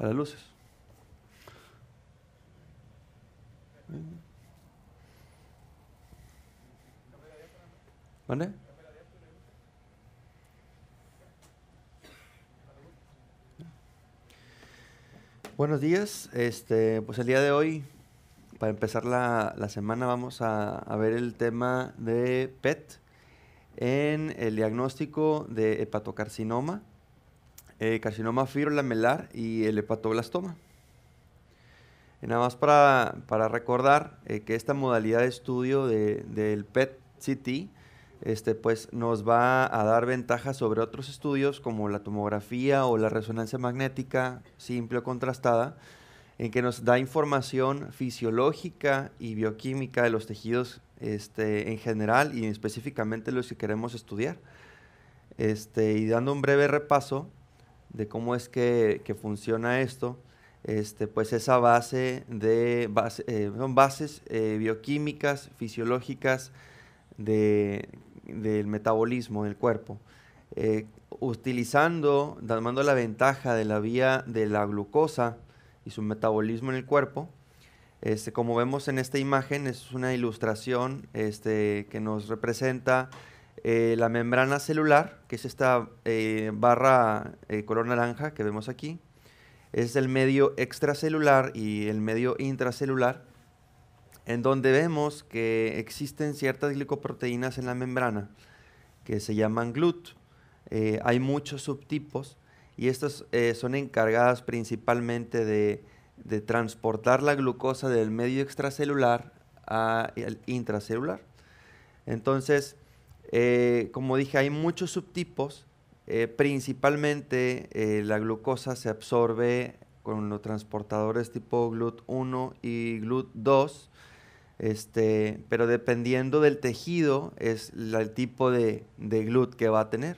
a las luces. ¿Vale? Buenos días, este, pues el día de hoy, para empezar la, semana, vamos a, ver el tema de PET en el diagnóstico de hepatocarcinoma eh, carcinoma fibrolamelar y el hepatoblastoma. nada más para, recordar eh, que esta modalidad de estudio del PET-CT este, pues, nos va a dar ventajas sobre otros estudios como la tomografía o la resonancia magnética simple o contrastada, en que nos da información fisiológica y bioquímica de los tejidos este, en general y específicamente los que queremos estudiar. Este, y dando un breve repaso, de cómo es que, funciona esto, este, pues esa base de eh, son bases eh, bioquímicas, fisiológicas del metabolismo del cuerpo. Eh, utilizando, dando la ventaja de la vía de la glucosa y su metabolismo en el cuerpo, este, como vemos en esta imagen, es una ilustración este, que nos representa eh, la membrana celular, que es esta eh, barra eh, color naranja que vemos aquí, es el medio extracelular y el medio intracelular, en donde vemos que existen ciertas glicoproteínas en la membrana que se llaman GLUT. Eh, hay muchos subtipos y estas son encargadas principalmente de, de transportar la glucosa del medio extracelular al intracelular. Entonces, eh, como dije, hay muchos subtipos. Eh, principalmente eh, la glucosa se absorbe con los transportadores tipo GLUT1 y GLUT2, este, pero dependiendo del tejido es el tipo de, de, GLUT que va a tener.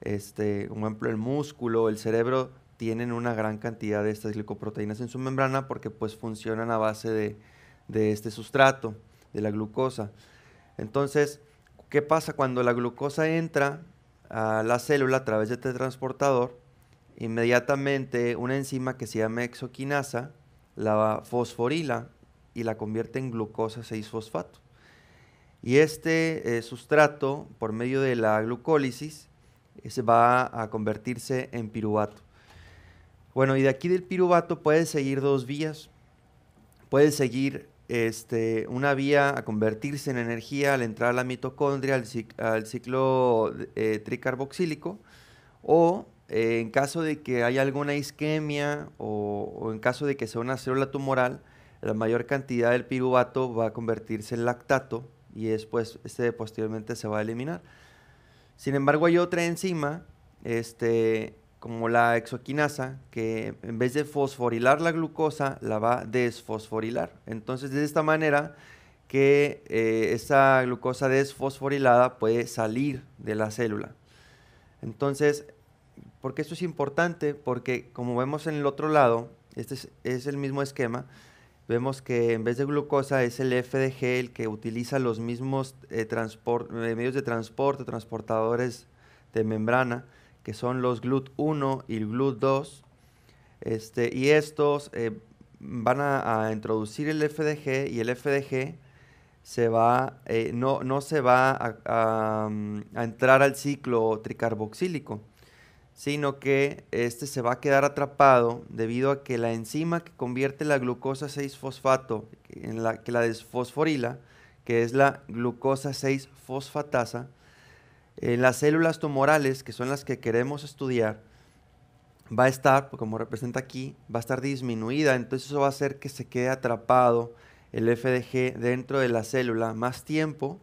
Este, por ejemplo, el músculo, el cerebro tienen una gran cantidad de estas glicoproteínas en su membrana porque pues funcionan a base de, de este sustrato, de la glucosa. Entonces, ¿Qué pasa cuando la glucosa entra a la célula a través de este transportador? Inmediatamente una enzima que se llama exoquinasa la fosforila y la convierte en glucosa 6-fosfato. Y este eh, sustrato, por medio de la glucólisis, se va a convertirse en piruvato. Bueno, y de aquí del piruvato puede seguir dos vías. Puede seguir este, una vía a convertirse en energía al entrar a la mitocondria, al, ciclo eh, tricarboxílico, o eh, en caso de que haya alguna isquemia o, en caso de que sea una célula tumoral, la mayor cantidad del piruvato va a convertirse en lactato y después este posteriormente se va a eliminar. Sin embargo, hay otra enzima este, como la exoquinasa, que en vez de fosforilar la glucosa, la va a desfosforilar. Entonces, de esta manera que eh, esa glucosa desfosforilada puede salir de la célula. Entonces, ¿por qué esto es importante? Porque como vemos en el otro lado, este es, el mismo esquema, vemos que en vez de glucosa es el FDG el que utiliza los mismos eh, eh, medios de transporte, transportadores de membrana, que son los GLUT1 y el GLUT2. Este, y estos eh, van a, introducir el FDG y el FDG se va, eh, no, no, se va mm, a, entrar al ciclo tricarboxílico, sino que este se va a quedar atrapado debido a que la enzima que convierte la glucosa 6-fosfato, en la, que la desfosforila, que es la glucosa 6-fosfatasa, en las células tumorales, que son las que queremos estudiar, va a estar, como representa aquí, va a estar disminuida. Entonces eso va a hacer que se quede atrapado el FDG dentro de la célula más tiempo.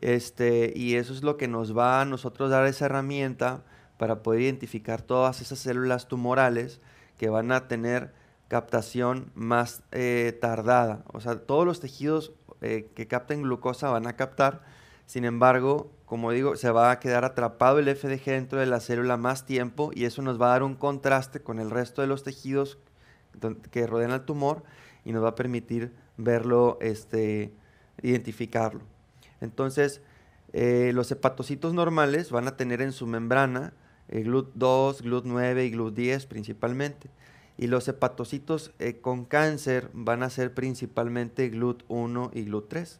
Este, y eso es lo que nos va a nosotros dar esa herramienta para poder identificar todas esas células tumorales que van a tener captación más eh, tardada. O sea, todos los tejidos eh, que capten glucosa van a captar, sin embargo, como digo, se va a quedar atrapado el FDG dentro de la célula más tiempo y eso nos va a dar un contraste con el resto de los tejidos que rodean al tumor y nos va a permitir verlo, este, identificarlo. Entonces, eh, los hepatocitos normales van a tener en su membrana GLUT2, eh, GLUT9 y GLUT10 principalmente. Y los hepatocitos eh, con cáncer van a ser principalmente GLUT1 y GLUT3.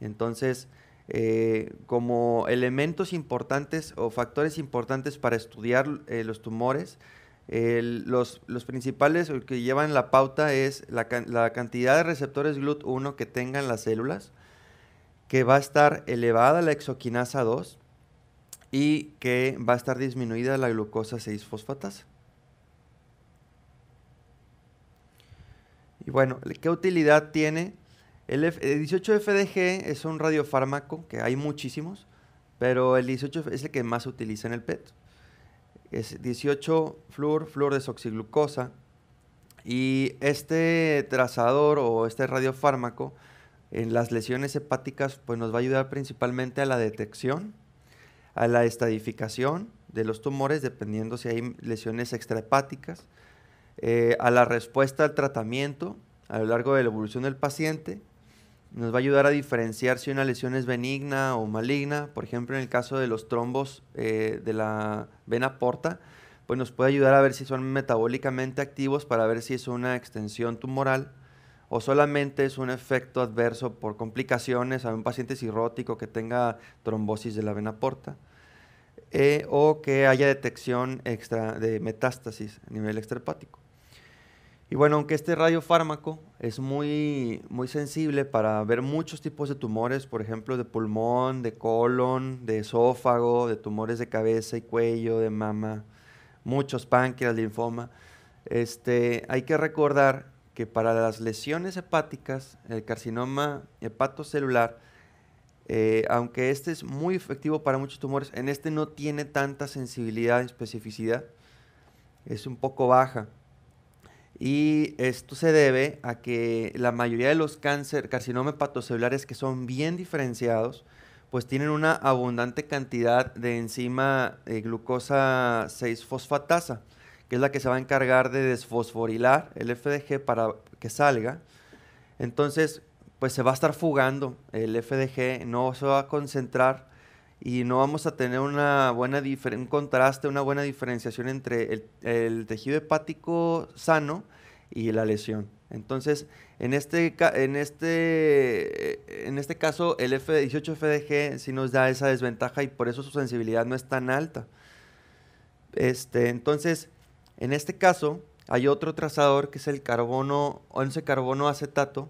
Entonces, eh, como elementos importantes o factores importantes para estudiar eh, los tumores. los, los, principales que llevan la pauta es la, la cantidad de receptores GLUT1 que tengan las células, que va a estar elevada la exoquinasa 2 y que va a estar disminuida la glucosa 6-fosfatasa. Y bueno, ¿qué utilidad tiene el, 18FDG es un radiofármaco que hay muchísimos, pero el 18 es el que más se utiliza en el PET. Es 18 fluor, fluor desoxiglucosa. Y este trazador o este radiofármaco en las lesiones hepáticas pues nos va a ayudar principalmente a la detección, a la estadificación de los tumores, dependiendo si hay lesiones extrahepáticas, eh, a la respuesta al tratamiento a lo largo de la evolución del paciente nos va a ayudar a diferenciar si una lesión es benigna o maligna. Por ejemplo, en el caso de los trombos eh, de la vena porta, pues nos puede ayudar a ver si son metabólicamente activos para ver si es una extensión tumoral o solamente es un efecto adverso por complicaciones a un paciente cirrótico que tenga trombosis de la vena porta eh, o que haya detección extra de metástasis a nivel extrahepático. Y bueno, aunque este radiofármaco es muy, muy sensible para ver muchos tipos de tumores, por ejemplo, de pulmón, de colon, de esófago, de tumores de cabeza y cuello, de mama, muchos páncreas, linfoma, este, hay que recordar que para las lesiones hepáticas, el carcinoma hepatocelular, eh, aunque este es muy efectivo para muchos tumores, en este no tiene tanta sensibilidad y especificidad, es un poco baja. Y esto se debe a que la mayoría de los cáncer, carcinomas hepatocelulares que son bien diferenciados, pues tienen una abundante cantidad de enzima eh, glucosa 6-fosfatasa, que es la que se va a encargar de desfosforilar el FDG para que salga. Entonces, pues se va a estar fugando el FDG, no se va a concentrar y no vamos a tener una buena un contraste, una buena diferenciación entre el, tejido hepático sano y la lesión. Entonces, en este, en este, eh, en este caso, el F18-FDG sí nos da esa desventaja y por eso su sensibilidad no es tan alta. Este, entonces, en este caso, hay otro trazador que es el carbono 11 carbono acetato,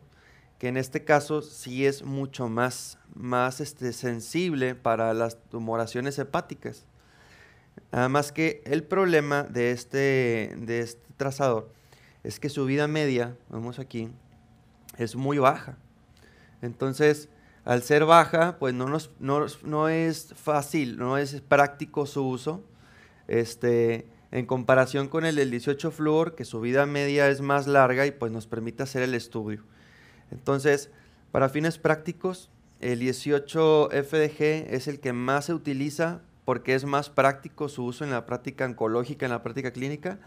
que en este caso sí es mucho más, más este, sensible para las tumoraciones hepáticas. Nada más que el problema de este, de este trazador es que su vida media, vemos aquí, es muy baja. Entonces, al ser baja, pues no, nos, no, es fácil, no es práctico su uso. Este, en comparación con el del 18 Fluor, que su vida media es más larga y pues nos permite hacer el estudio. Entonces, para fines prácticos, el 18FDG es el que más se utiliza porque es más práctico su uso en la práctica oncológica, en la práctica clínica.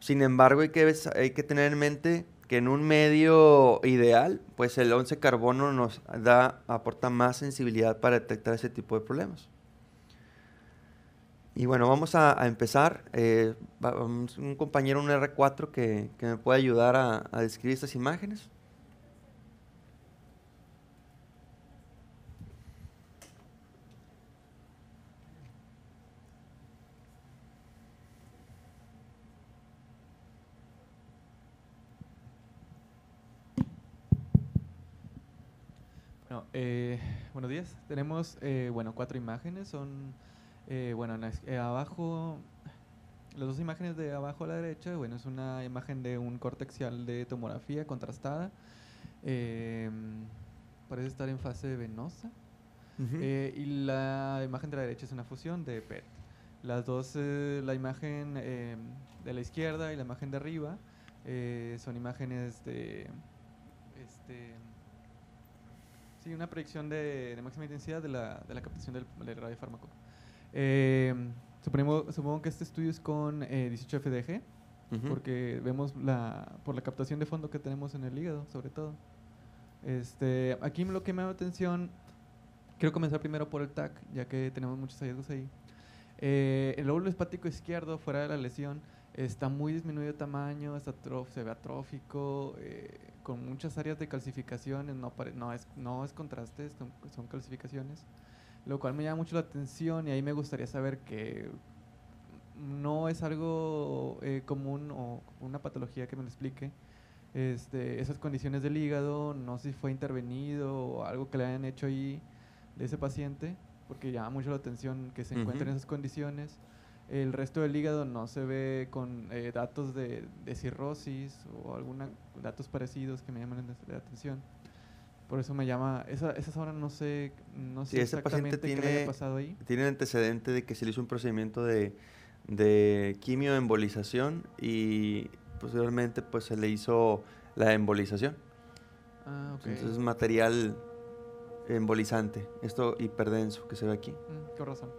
Sin embargo, hay que, tener en mente que en un medio ideal, pues el 11 carbono nos da, aporta más sensibilidad para detectar ese tipo de problemas. Y bueno, vamos a, empezar. Eh, un compañero, un R4, que, me puede ayudar a describir estas imágenes. Tenemos, eh, bueno, cuatro imágenes. Son, eh, bueno, eh, abajo, las dos imágenes de abajo a la derecha, bueno, es una imagen de un cortexial de tomografía contrastada. Em, parece estar en fase venosa. y la imagen de la derecha es una fusión de PET. Las dos, la imagen em, de la izquierda y la imagen de arriba, son imágenes de... Este, Sí, una predicción de, máxima intensidad de la, de la captación del, radiofármaco. Eh, supongo, que este estudio es con 18 eh, FDG, porque vemos la, por la captación de fondo que tenemos en el hígado, sobre todo. Este, aquí lo que me da atención, quiero comenzar primero por el TAC, ya que tenemos muchos hallazgos ahí. Eh, el óvulo hepático izquierdo, fuera de la lesión, está muy disminuido de tamaño, se ve atrófico, con muchas áreas de calcificaciones, no, no, es, no es contraste, son, calcificaciones, lo cual me llama mucho la atención y ahí me gustaría saber que no es algo eh, común o una patología que me lo explique. Este, esas condiciones del hígado, no sé si fue intervenido o algo que le hayan hecho ahí de ese paciente, porque llama mucho la atención que se encuentre en esas condiciones. El resto del hígado no se ve con eh, datos de, cirrosis o algunos datos parecidos que me llaman la atención. Por eso me llama. Esa, esa zona no sé, no sé exactamente tiene, qué le ha pasado ahí. Tiene el antecedente de que se le hizo un procedimiento de, de quimioembolización y posteriormente pues, pues se le hizo la embolización. Ah, okay. Entonces es material embolizante, esto hiperdenso que se ve aquí. Mm, con razón.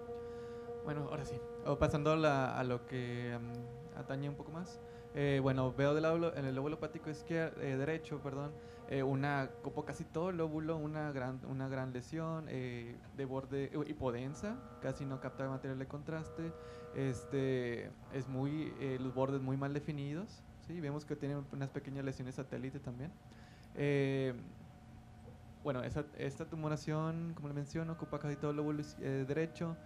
Bueno, ahora sí pasando a, lo que mm, atañe un poco más. Eh, bueno, veo del en el lóbulo hepático izquierdo, eh, derecho, perdón, eh, una, como casi todo el lóbulo, una gran, una gran lesión de borde hipodensa, casi no capta material de contraste, este, es muy, los bordes muy mal definidos, ¿sí? vemos que tiene unas pequeñas lesiones satélite también. bueno, esta tumoración, como le menciono, ocupa casi todo el lóbulo derecho,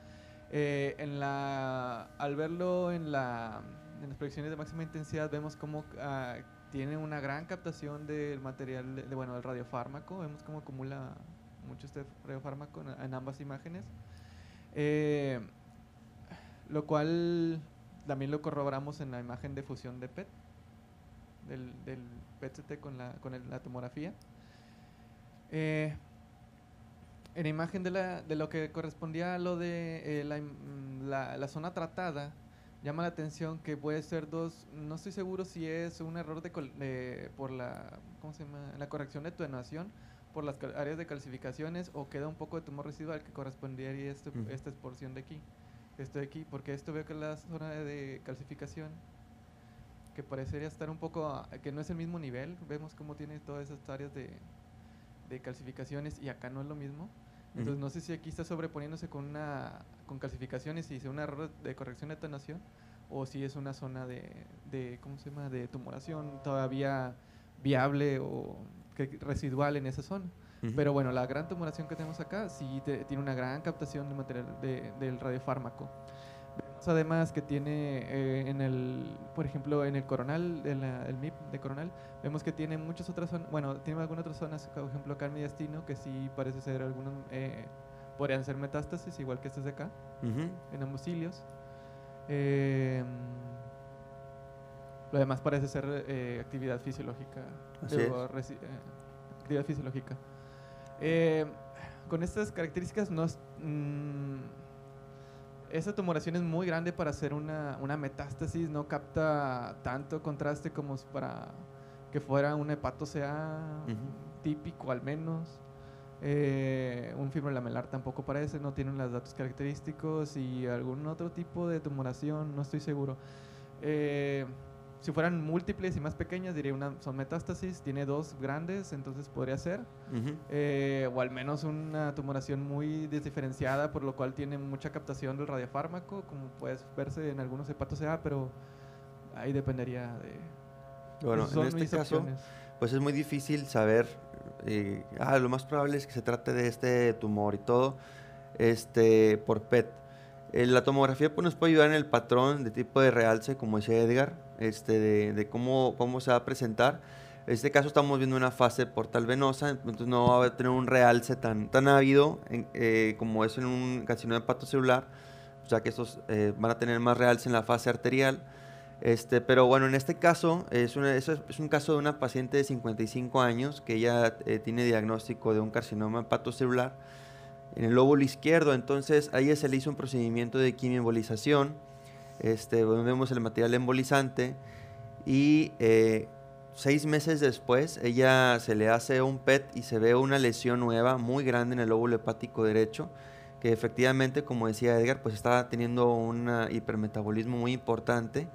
eh, en la, al verlo en, las proyecciones de máxima intensidad vemos cómo ah, tiene una gran captación del material, de, bueno, del radiofármaco, vemos cómo acumula mucho este radiofármaco en, ambas imágenes, eh, lo cual también lo corroboramos en la imagen de fusión de PET, del, PET-CT con la, con la tomografía. Eh, en imagen de, lo que correspondía a lo de eh, mm, la, zona tratada, llama la atención que puede ser dos, no estoy seguro si es un error de, por la, ¿cómo se llama? la corrección de tuenación por las áreas de calcificaciones o queda un poco de tumor residual que correspondería a este, esta porción de aquí, esto de aquí, porque esto veo que es la zona de calcificación que parecería estar un poco, ah, que no es el mismo nivel, vemos cómo tiene todas esas áreas de, de calcificaciones y acá no es lo mismo. Entonces no sé si aquí está sobreponiéndose con una con calcificaciones y es un error de corrección de detonación o si es una zona de, ¿cómo se llama? de tumoración todavía viable o que, residual en esa zona. Pero bueno, la gran tumoración que tenemos acá sí tiene una gran captación de material del radiofármaco además que tiene eh, en el, por ejemplo, en el Coronal, en el MIP de Coronal, vemos que tiene muchas otras zonas, bueno, tiene algunas otras zonas, por ejemplo, acá en mi destino, que sí parece ser algunos, eh, podrían ser metástasis, igual que estas de acá, en ambos cilios. Eh, lo demás parece ser actividad fisiológica. actividad fisiológica. con estas características no... Mm, esa tumoración es muy grande para hacer una, una metástasis, no capta tanto contraste como para que fuera un hepato sea típico al menos. Un eh, un fibrolamelar tampoco parece, no tienen los datos característicos y algún otro tipo de tumoración, no estoy seguro. Eh, si fueran múltiples y más pequeñas, diría una son metástasis, tiene dos grandes, entonces podría ser. Eh, o al menos una tumoración muy desdiferenciada, por lo cual tiene mucha captación del radiofármaco, como puedes verse en algunos hepatos A, pero ahí dependería de. Bueno, en este caso, pues es muy difícil saber. Eh, ah, lo más probable es que se trate de este tumor y todo este, por PET. Eh, la tomografía pues, nos puede ayudar en el patrón de tipo de realce, como decía Edgar, este, de, cómo, cómo se va a presentar. En este caso estamos viendo una fase portal venosa, entonces no va a tener un realce tan, tan ávido eh, como es en un carcinoma celular ya que estos eh, van a tener más realce en la fase arterial. Este, pero bueno, en este caso es, es, un caso de una paciente de 55 años que ya eh, tiene diagnóstico de un carcinoma celular en el lóbulo izquierdo, entonces a ella se le hizo un procedimiento de quimioembolización este, vemos el material embolizante y eh, seis meses después ella se le hace un PET y se ve una lesión nueva muy grande en el lóbulo hepático derecho que efectivamente, como decía Edgar, pues está teniendo un ah, hipermetabolismo muy importante,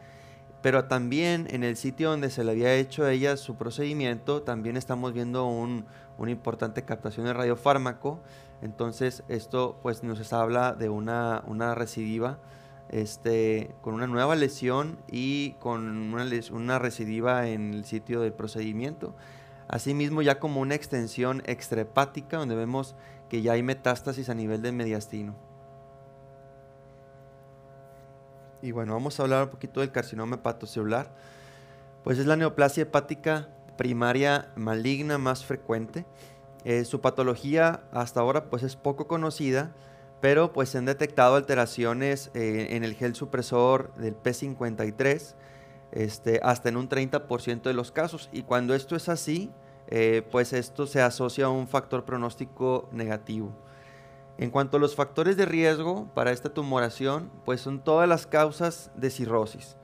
pero también en el sitio donde se le había hecho a ella su procedimiento, también estamos viendo una importante captación de radiofármaco, entonces esto pues nos habla de una, una recidiva este, con una nueva lesión y con una, residiva recidiva en el sitio del procedimiento. Asimismo, ya como una extensión extrahepática, donde vemos que ya hay metástasis a nivel de mediastino. Y bueno, vamos a hablar un poquito del carcinoma hepatocelular. Pues es la neoplasia hepática primaria maligna más frecuente. Eh, su patología hasta ahora pues es poco conocida pero pues se han detectado alteraciones eh, en el gel supresor del P53 este, hasta en un 30% de los casos. Y cuando esto es así, eh, pues esto se asocia a un factor pronóstico negativo. En cuanto a los factores de riesgo para esta tumoración, pues son todas las causas de cirrosis.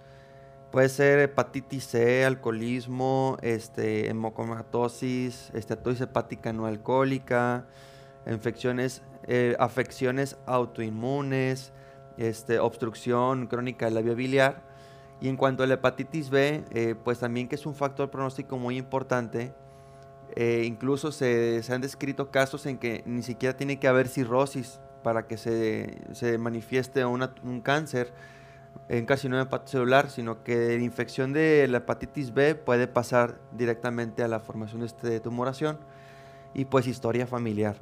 Puede ser hepatitis C, alcoholismo, este, hemocomatosis, esteatosis hepática no alcohólica, infecciones eh, afecciones autoinmunes, este, obstrucción crónica de la vía biliar. Y en cuanto a la hepatitis B, eh, pues también que es un factor pronóstico muy importante. Eh, incluso se, han descrito casos en que ni siquiera tiene que haber cirrosis para que se, manifieste un cáncer en casi hepatitis celular, sino que la infección de la hepatitis B puede pasar directamente a la formación de, esta de tumoración y pues historia familiar.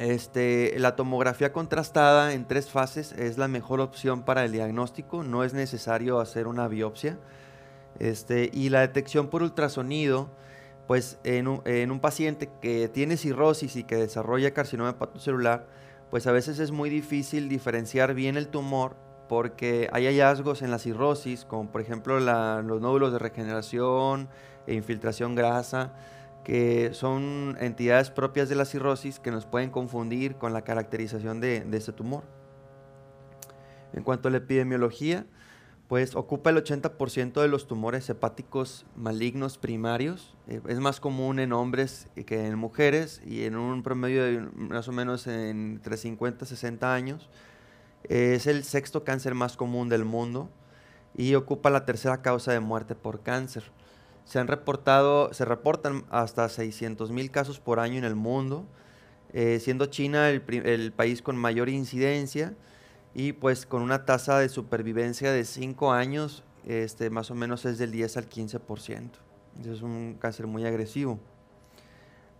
Este, la tomografía contrastada en tres fases es la mejor opción para el diagnóstico, no es necesario hacer una biopsia. Este, y la detección por ultrasonido, pues en un, paciente que tiene cirrosis y que desarrolla carcinoma hepatocelular, pues a veces es muy difícil diferenciar bien el tumor porque hay hallazgos en la cirrosis, como por ejemplo los nódulos de regeneración e infiltración grasa que son entidades propias de la cirrosis que nos pueden confundir con la caracterización de, de este tumor. En cuanto a la epidemiología, pues ocupa el 80% de los tumores hepáticos malignos primarios. Eh, es más común en hombres que en mujeres y en un promedio de más o menos entre 50 y 60 años. Eh, es el sexto cáncer más común del mundo y ocupa la tercera causa de muerte por cáncer. Se han reportado, se reportan hasta 600 mil casos por año en el mundo, eh, siendo China el, el, país con mayor incidencia y pues con una tasa de supervivencia de 5 años, este, más o menos es del 10 al 15%. Es un cáncer muy agresivo.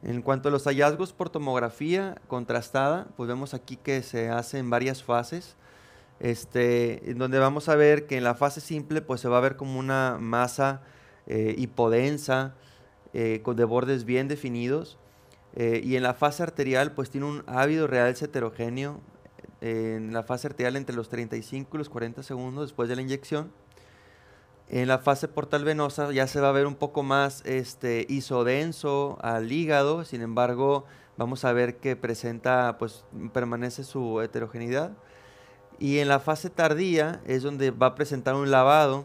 En cuanto a los hallazgos por tomografía contrastada, pues vemos aquí que se hace en varias fases, este, en donde vamos a ver que en la fase simple pues se va a ver como una masa eh, hipodensa, eh, con, de bordes bien definidos. Eh, y en la fase arterial, pues tiene un ávido realce heterogéneo eh, en la fase arterial entre los 35 y los 40 segundos después de la inyección. En la fase portal venosa ya se va a ver un poco más este, isodenso al hígado, sin embargo vamos a ver que presenta, pues permanece su heterogeneidad. Y en la fase tardía es donde va a presentar un lavado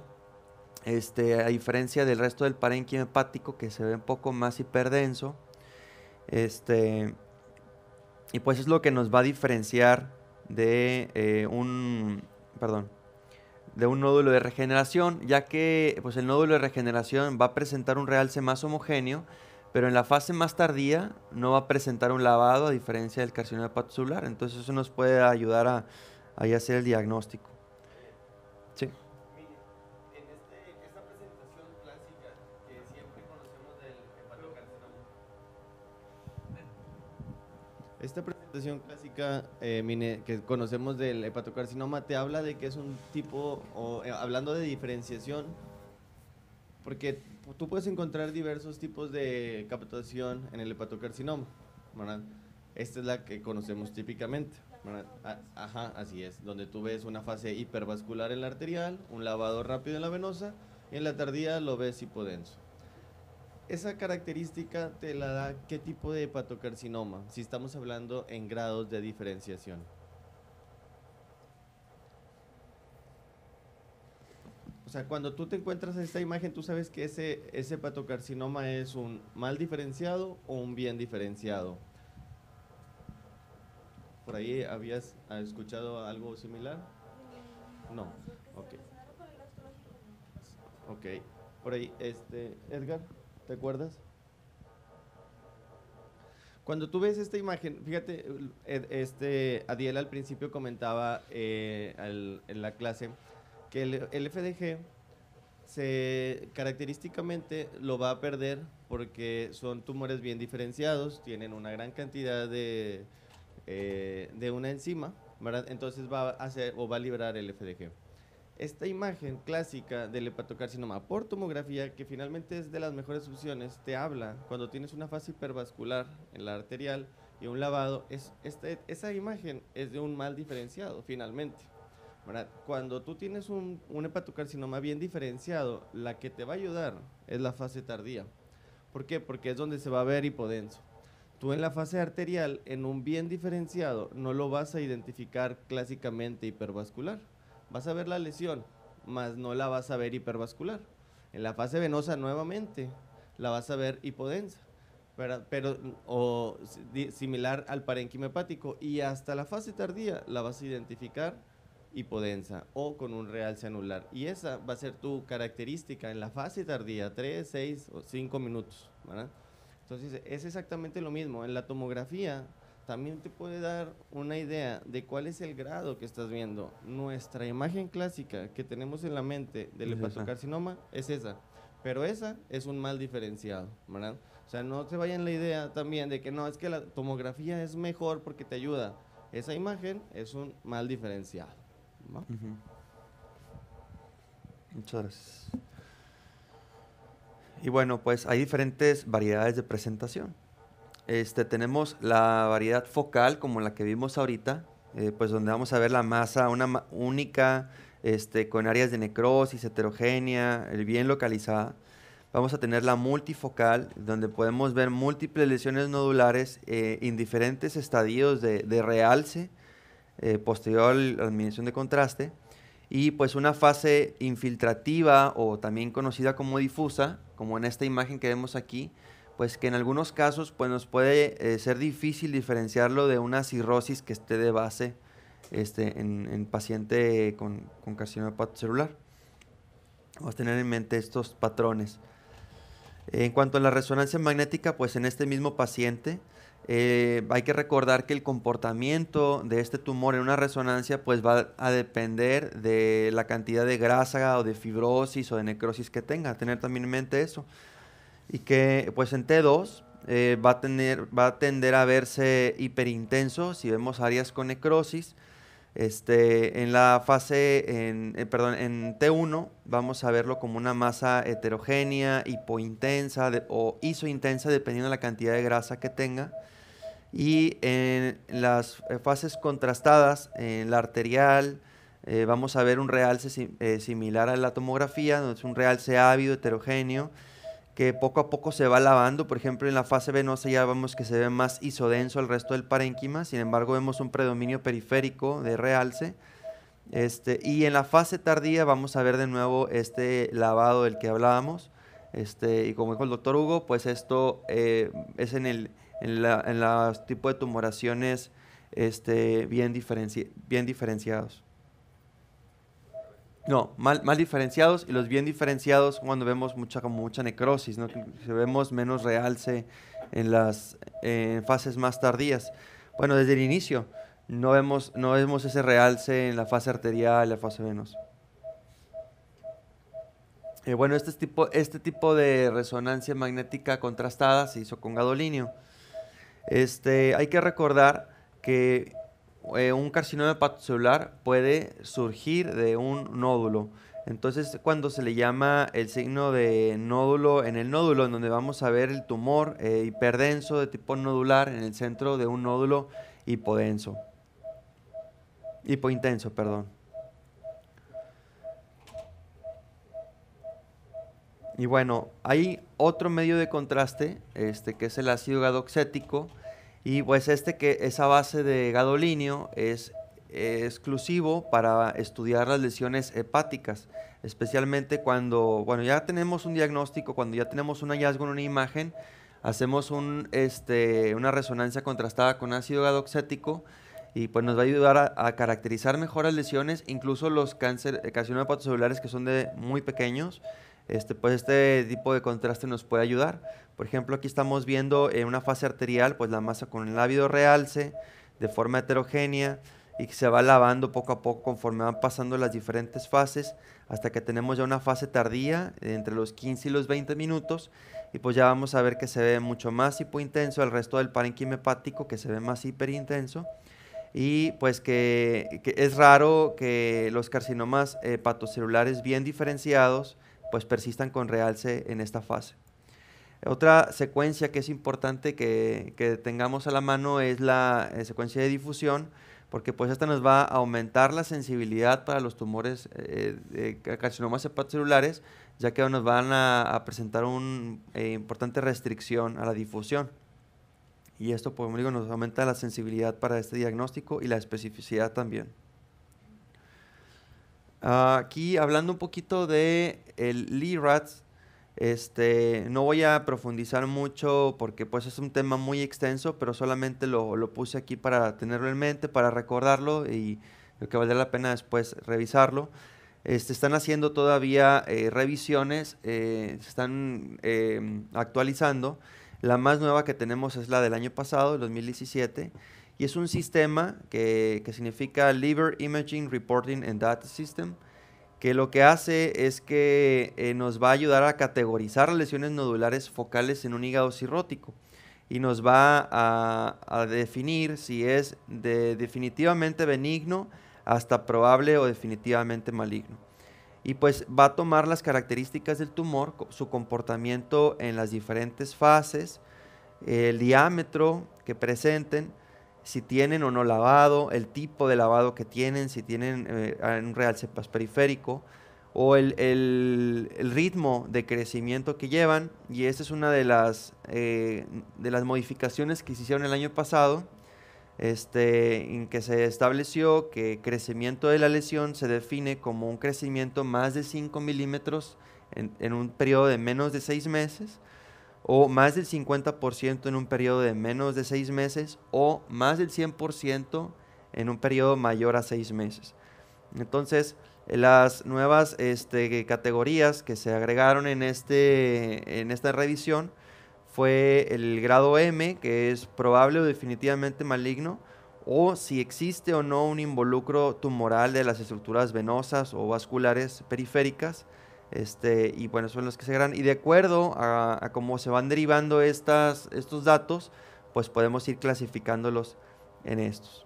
este, a diferencia del resto del parénquima hepático que se ve un poco más hiperdenso. Este, y pues es lo que nos va a diferenciar de eh, un perdón de un nódulo de regeneración, ya que pues el nódulo de regeneración va a presentar un realce más homogéneo, pero en la fase más tardía no va a presentar un lavado a diferencia del carcinoma hepatocelular, entonces eso nos puede ayudar a, a hacer el diagnóstico. Sí. Esta presentación clásica eh, que conocemos del hepatocarcinoma te habla de que es un tipo, eh, hablando de diferenciación, porque tú puedes encontrar diversos tipos de captación en el hepatocarcinoma, Esta es la que conocemos típicamente. Ajá, así es. Donde tú ves una fase hipervascular en la arterial, un lavado rápido en la venosa y en la tardía lo ves hipodenso esa característica te la da qué tipo de hepatocarcinoma, si estamos hablando en grados de diferenciación. O sea, cuando tú te encuentras esta imagen, tú sabes que ese, ese hepatocarcinoma es un mal diferenciado o un bien diferenciado. ¿Por ahí habías ah, escuchado algo similar? No. Ok. Ok. Por ahí, este, Edgar. ¿Te acuerdas? Cuando tú ves esta imagen, fíjate, este Adiel al principio comentaba eh, en la clase que el, FDG se característicamente lo va a perder porque son tumores bien diferenciados, tienen una gran cantidad de, eh, de una enzima, Entonces va a hacer o va a liberar el FDG esta imagen clásica del hepatocarcinoma por tomografía, que finalmente es de las mejores opciones, te habla cuando tienes una fase hipervascular en la arterial y un lavado, este, esa imagen es de un mal diferenciado, finalmente. Cuando tú tienes un, un hepatocarcinoma bien diferenciado, la que te va a ayudar es la fase tardía. ¿Por qué? Porque es donde se va a ver hipodenso. Tú en la fase arterial, en un bien diferenciado, no lo vas a identificar clásicamente hipervascular vas a ver la lesión, mas no la vas a ver hipervascular. En la fase venosa nuevamente la vas a ver hipodensa, pero, o similar al parénquima hepático y hasta la fase tardía la vas a identificar hipodensa o con un realce anular y esa va a ser tu característica en la fase tardía, 3, 6 o 5 minutos, Entonces es exactamente lo mismo, en la tomografía también te puede dar una idea de cuál es el grado que estás viendo. Nuestra imagen clásica que tenemos en la mente del hepatocarcinoma es esa, pero esa es un mal diferenciado, ¿verdad? O sea, no se vayan la idea también de que no, es que la tomografía es mejor porque te ayuda. Esa imagen es un mal diferenciado. Muchas gracias. Y bueno, pues hay diferentes variedades de presentación. Este, tenemos la variedad focal, como la que vimos ahorita, eh, pues donde vamos a ver la masa una única, este, con áreas de necrosis, heterogénea, bien localizada. Vamos a tener la multifocal, donde podemos ver múltiples lesiones nodulares en eh, diferentes estadios de, realce eh, posterior a la administración de contraste. Y pues una fase infiltrativa o también conocida como difusa, como en esta imagen que vemos aquí, pues que en algunos casos pues nos puede eh, ser difícil diferenciarlo de una cirrosis que esté de base este, en, paciente con, con carcinoma celular. Vamos a tener en mente estos patrones. En cuanto a la resonancia magnética, pues en este mismo paciente eh, hay que recordar que el comportamiento de este tumor en una resonancia pues va a depender de la cantidad de grasa o de fibrosis o de necrosis que tenga, tener también en mente eso y que pues en T2 eh, va, a tender a verse hiperintenso si vemos áreas con necrosis. Este, en la fase, en, eh, T1 vamos a verlo como una masa heterogénea, hipointensa o isointensa dependiendo de la cantidad de grasa que tenga. Y en las eh, fases contrastadas, en la arterial, vamos a ver un realce similar a la tomografía, donde es un realce ávido, heterogéneo que poco a poco se va lavando. Por ejemplo, en la fase venosa ya vemos que se ve más isodenso el resto del parénquima, sin embargo vemos un predominio periférico de realce. Este, y en la fase tardía vamos a ver de nuevo este lavado del que hablábamos. Este, y como dijo el doctor Hugo, pues esto eh, es en el en la, en tipo de tumoraciones este, bien, bien diferenciados. No, mal, diferenciados y los bien diferenciados cuando vemos mucha, como mucha necrosis, ¿no? vemos menos realce en las fases más tardías. Bueno, desde el inicio no vemos, no vemos ese realce en la fase arterial, la fase venosa. Eh, bueno, este tipo, este tipo de resonancia magnética contrastada se hizo con gadolinio. Este, hay que recordar que eh, un carcinoma hepatocelular puede surgir de un nódulo. Entonces, cuando se le llama el signo de nódulo, en el nódulo, en donde vamos a ver el tumor eh, hiperdenso de tipo nodular en el centro de un nódulo hipodenso. Hipointenso, perdón. Y bueno, hay otro medio de contraste, este, que es el ácido gadoxético y pues este que esa base de gadolinio es exclusivo para estudiar las lesiones hepáticas, especialmente cuando, bueno, ya tenemos un diagnóstico, cuando ya tenemos un hallazgo en una imagen, hacemos este, una resonancia contrastada con ácido gadoxético y pues nos va a ayudar a, caracterizar mejor las lesiones, incluso los cáncer, carcinomas hepatocelulares que son de muy pequeños, este, pues este tipo de contraste nos puede ayudar. Por ejemplo, aquí estamos viendo en eh, una fase arterial, pues la masa con el lábido realce, de forma heterogénea, y que se va lavando poco a poco conforme van pasando las diferentes fases, hasta que tenemos ya una fase tardía, entre los 15 y los 20 minutos, y pues ya vamos a ver que se ve mucho más hipointenso el resto del parenquim hepático, que se ve más hiperintenso, y pues que, que es raro que los carcinomas hepatocelulares eh, bien diferenciados, pues persistan con realce en esta fase. Otra secuencia que es importante que, tengamos a la mano es la eh, secuencia de difusión, porque pues esta nos va a aumentar la sensibilidad para los tumores eh, eh, de carcinomas hepatocelulares, ya que nos van a, presentar una importante restricción a la difusión. Y esto, como digo, nos aumenta la sensibilidad para este diagnóstico y la especificidad también. Ah, aquí hablando un poquito de el Lee este, no voy a profundizar mucho porque pues es un tema muy extenso, pero solamente lo, lo puse aquí para tenerlo en mente, para recordarlo y lo que valdría la pena después revisarlo. Este, están haciendo todavía eh, revisiones, eh, se están eh, actualizando. La más nueva que tenemos es la del año pasado, el 2017 y es un sistema que, significa Liver Imaging Reporting and Data System, que lo que hace es que eh, nos va a ayudar a categorizar lesiones nodulares focales en un hígado cirrótico y nos va a, a definir si es definitivamente benigno hasta probable o definitivamente maligno. Y pues va a tomar las características del tumor, su comportamiento en las diferentes fases, el diámetro que presenten, si tienen o no lavado, el tipo de lavado que tienen, si tienen eh, un un cepas periférico o el, el, ritmo de crecimiento que llevan. Y esa es una de las, eh, de las modificaciones que se hicieron el año pasado, este, en que se estableció que crecimiento de la lesión se define como un crecimiento más de 5 milímetros en, en un periodo de menos de 6 meses o más del 50% en un periodo de menos de 6 meses o más del 100% en un periodo mayor a 6 meses. Entonces, las nuevas este, categorías que se agregaron en, este, en esta revisión fue el grado M, que es probable o definitivamente maligno, o si existe o no un involucro tumoral de las estructuras venosas o vasculares periféricas, este, y bueno, son los que se ganan. Y de acuerdo a, cómo se van derivando estos datos, pues podemos ir clasificándolos en estos.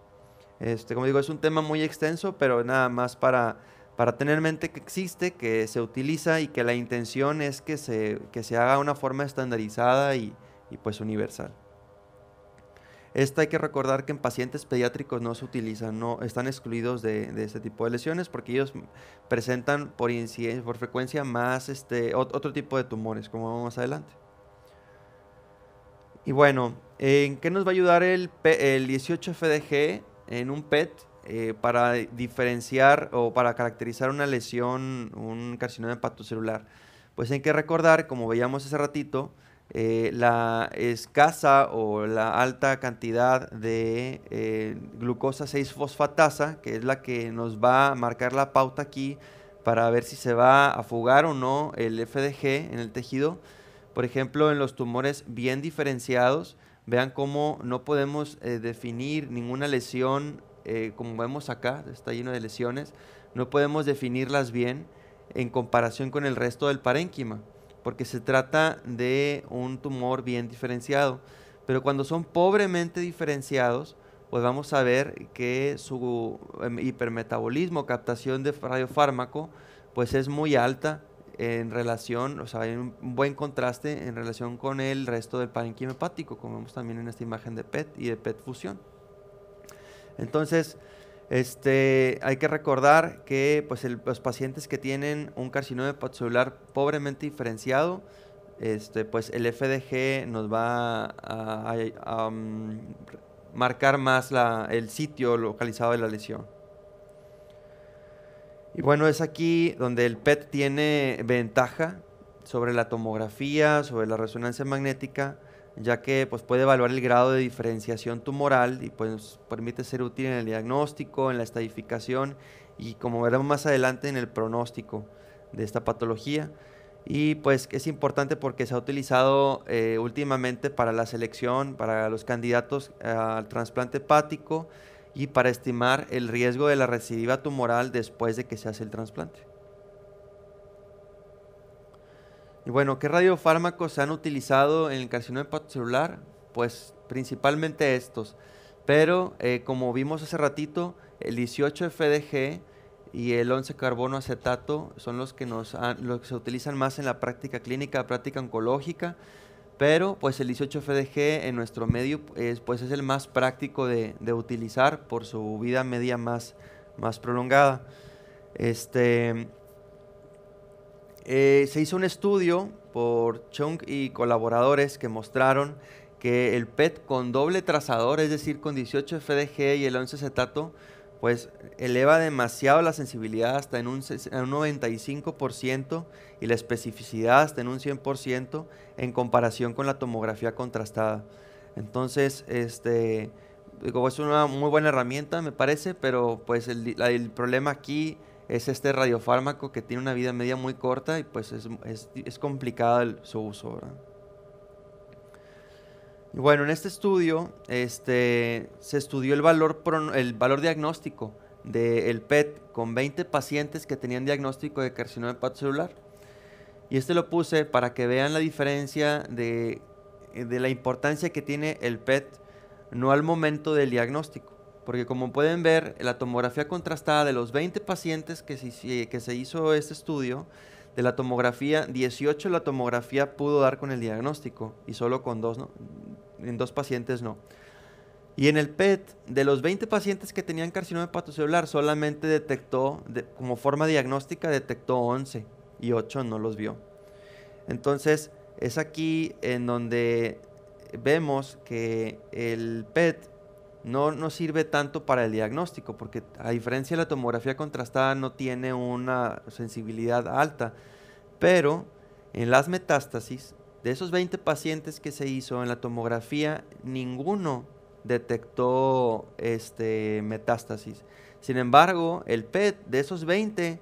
Este, como digo, es un tema muy extenso, pero nada más para, tener en mente que existe, que se utiliza y que la intención es que se, que se haga una forma estandarizada y, y pues universal. Esta hay que recordar que en pacientes pediátricos no se utilizan, no, están excluidos de, este tipo de lesiones porque ellos presentan por incidencia, por frecuencia más este, otro tipo de tumores, como vamos más adelante. Y bueno, ¿en qué nos va a ayudar el, el 18FDG en un PET? Eh, para diferenciar o para caracterizar una lesión, un carcinoma celular? Pues hay que recordar, como veíamos hace ratito, eh, la escasa o la alta cantidad de eh, glucosa 6-fosfatasa, que es la que nos va a marcar la pauta aquí para ver si se va a fugar o no el FDG en el tejido. Por ejemplo, en los tumores bien diferenciados, vean cómo no podemos eh, definir ninguna lesión, como vemos acá, está lleno de lesiones, no podemos definirlas bien en comparación con el resto del parénquima porque se trata de un tumor bien diferenciado. Pero cuando son pobremente diferenciados, pues vamos a ver que su em, hipermetabolismo, captación de radiofármaco, pues es muy alta en relación, o sea, hay un buen contraste en relación con el resto del parenquima hepático, como vemos también en esta imagen de PET y de PET fusión. Entonces, este, hay que recordar que pues, los pacientes que tienen un carcinoma celular pobremente diferenciado, este, pues el FDG nos va a, um, marcar más el sitio localizado de la lesión. Y bueno, es aquí donde el PET tiene ventaja sobre la tomografía, sobre la resonancia magnética, ya que pues, puede evaluar el grado de diferenciación tumoral y pues, permite ser útil en el diagnóstico, en la estadificación y como veremos más adelante en el pronóstico de esta patología. Y pues es importante porque se ha utilizado eh, últimamente para la selección, para los candidatos eh, al trasplante hepático y para estimar el riesgo de la recidiva tumoral después de que se hace el trasplante. Y bueno, ¿qué radiofármacos se han utilizado en el carcinoma celular Pues principalmente estos. Pero eh, como vimos hace ratito, el 18-FDG y el 11-carbonoacetato son los que, nos los que se utilizan más en la práctica clínica, práctica oncológica. Pero pues el 18-FDG en nuestro medio es, pues, es el más práctico de, de utilizar por su vida media más, más prolongada. Este, eh, se hizo un estudio por Chung y colaboradores que mostraron que el PET con doble trazador, es decir, con 18 FDG y el 11 cetato, pues eleva demasiado la sensibilidad hasta en un, 95% y la especificidad hasta en un 100% en comparación con la tomografía contrastada. Entonces, este, es una muy buena herramienta, me parece, pero pues el, el problema aquí es este radiofármaco que tiene una vida media muy corta y pues es, complicado su uso. ¿verdad? bueno, en este estudio este, se estudió el valor, el valor diagnóstico del PET con 20 pacientes que tenían diagnóstico de carcinoma celular Y este lo puse para que vean la diferencia de la importancia que tiene el PET no al momento del diagnóstico porque como pueden ver, la tomografía contrastada de los 20 pacientes que se, que se hizo este estudio, de la tomografía, 18 la tomografía pudo dar con el diagnóstico y solo con dos, ¿no? en dos pacientes no. Y en el PET, de los 20 pacientes que tenían carcinoma hepatocelular, solamente detectó, como forma diagnóstica, detectó 11 y 8 no los vio. Entonces, es aquí en donde vemos que el PET no sirve tanto para el diagnóstico, porque a diferencia de la tomografía contrastada no tiene una sensibilidad alta, pero en las metástasis, de esos 20 pacientes que se hizo en la tomografía, ninguno detectó este, metástasis. Sin embargo, el PET, de esos 20,